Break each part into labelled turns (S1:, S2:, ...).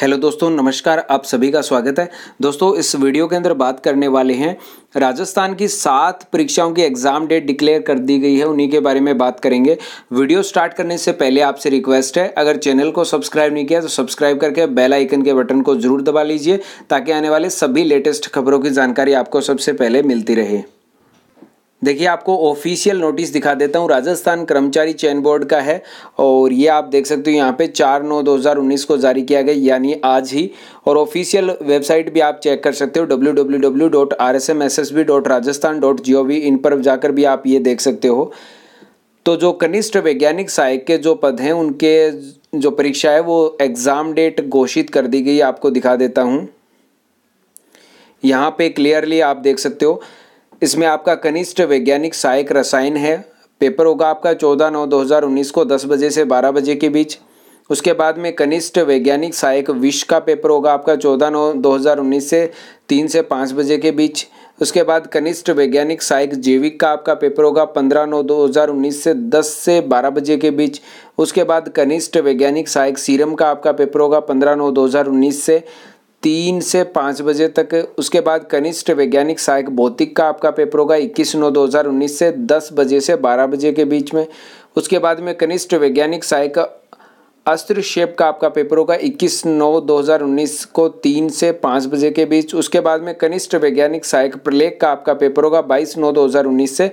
S1: hello दोस्तों नमस्कार आप सभी का स्वागत है दोस्तों इस वीडियो के अंदर बात करने वाले हैं राजस्थान की सात परीक्षाओं की एग्ज़ाम डेट डिक्लेयर कर दी गई है उन्हीं के बारे में बात करेंगे वीडियो स्टार्ट करने से पहले आपसे रिक्वेस्ट है अगर चैनल को सब्सक्राइब नहीं किया तो सब्सक्राइब करके बेल आइकन के बटन को जरूर दबा लीजिए ताकि आने वाले सभी लेटेस्ट खबरों की जानकारी आपको सबसे पहले मिलती रहे देखिए आपको ऑफिशियल नोटिस दिखा देता हूँ राजस्थान कर्मचारी चयन बोर्ड का है और ये आप देख सकते हो यहाँ पे चार नौ दो हजार उन्नीस को जारी किया गया यानी आज ही और ऑफिशियल वेबसाइट भी आप चेक कर सकते हो W W W dot dot dot R S S S M B Rajasthan V in पर जाकर भी आप ये देख सकते हो तो जो कनिष्ठ वैज्ञानिक सहायक के जो पद हैं उनके जो परीक्षा है वो एग्ज़ाम डेट घोषित कर दी गई आपको दिखा देता हूँ यहाँ पे क्लियरली आप देख सकते हो इसमें आपका कनिष्ठ वैज्ञानिक सहायक रसायन है पेपर होगा आपका चौदह नौ दो हज़ार उन्नीस को दस बजे से बारह बजे के बीच उसके बाद में कनिष्ठ वैज्ञानिक सहायक विश का पेपर होगा आपका चौदह नौ दो हज़ार उन्नीस से तीन से पाँच बजे के बीच उसके बाद कनिष्ठ वैज्ञानिक सहायक जैविक का आपका पेपर होगा पंद्रह नौ दो हज़ार उन्नीस से दस से बारह बजे के बीच उसके बाद कनिष्ठ वैज्ञानिक सहायक सीरम का आपका पेपर होगा पंद्रह नौ दो हज़ार उन्नीस से तीन से पाँच बजे तक उसके बाद कनिष्ठ वैज्ञानिक सहायक भौतिक का आपका पेपर होगा इक्कीस नौ 2019 से 10 बजे से 12 बजे के बीच में उसके बाद में कनिष्ठ वैज्ञानिक सहायक अस्त्र शेप का आपका पेपर होगा 21 नौ 2019 को तीन से पाँच बजे के बीच उसके बाद में कनिष्ठ वैज्ञानिक सहायक प्रलेख का आपका पेपर होगा 22 नौ 2019 से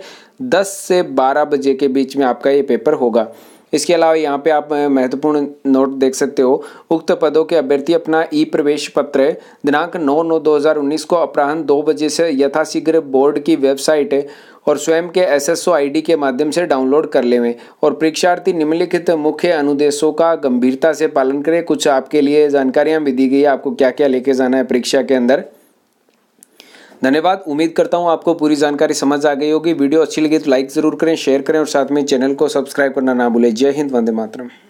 S1: 10 से 12 बजे के बीच में आपका ये पेपर होगा इसके अलावा यहाँ पे आप महत्वपूर्ण नोट देख सकते हो उक्त पदों के अभ्यर्थी अपना ई प्रवेश पत्र दिनांक 9 नौ 2019 को अपराह्न दो बजे से यथाशीघ्र बोर्ड की वेबसाइट और स्वयं के एस एस के माध्यम से डाउनलोड कर लेवें और परीक्षार्थी निम्नलिखित मुख्य अनुदेशों का गंभीरता से पालन करें कुछ आपके लिए जानकारियाँ भी दी गई है आपको क्या क्या लेके जाना है परीक्षा के अंदर धन्यवाद उम्मीद करता हूँ आपको पूरी जानकारी समझ आ गई होगी वीडियो अच्छी लगी तो लाइक ज़रूर करें शेयर करें और साथ में चैनल को सब्सक्राइब करना ना भूलें जय हिंद वंदे मातरम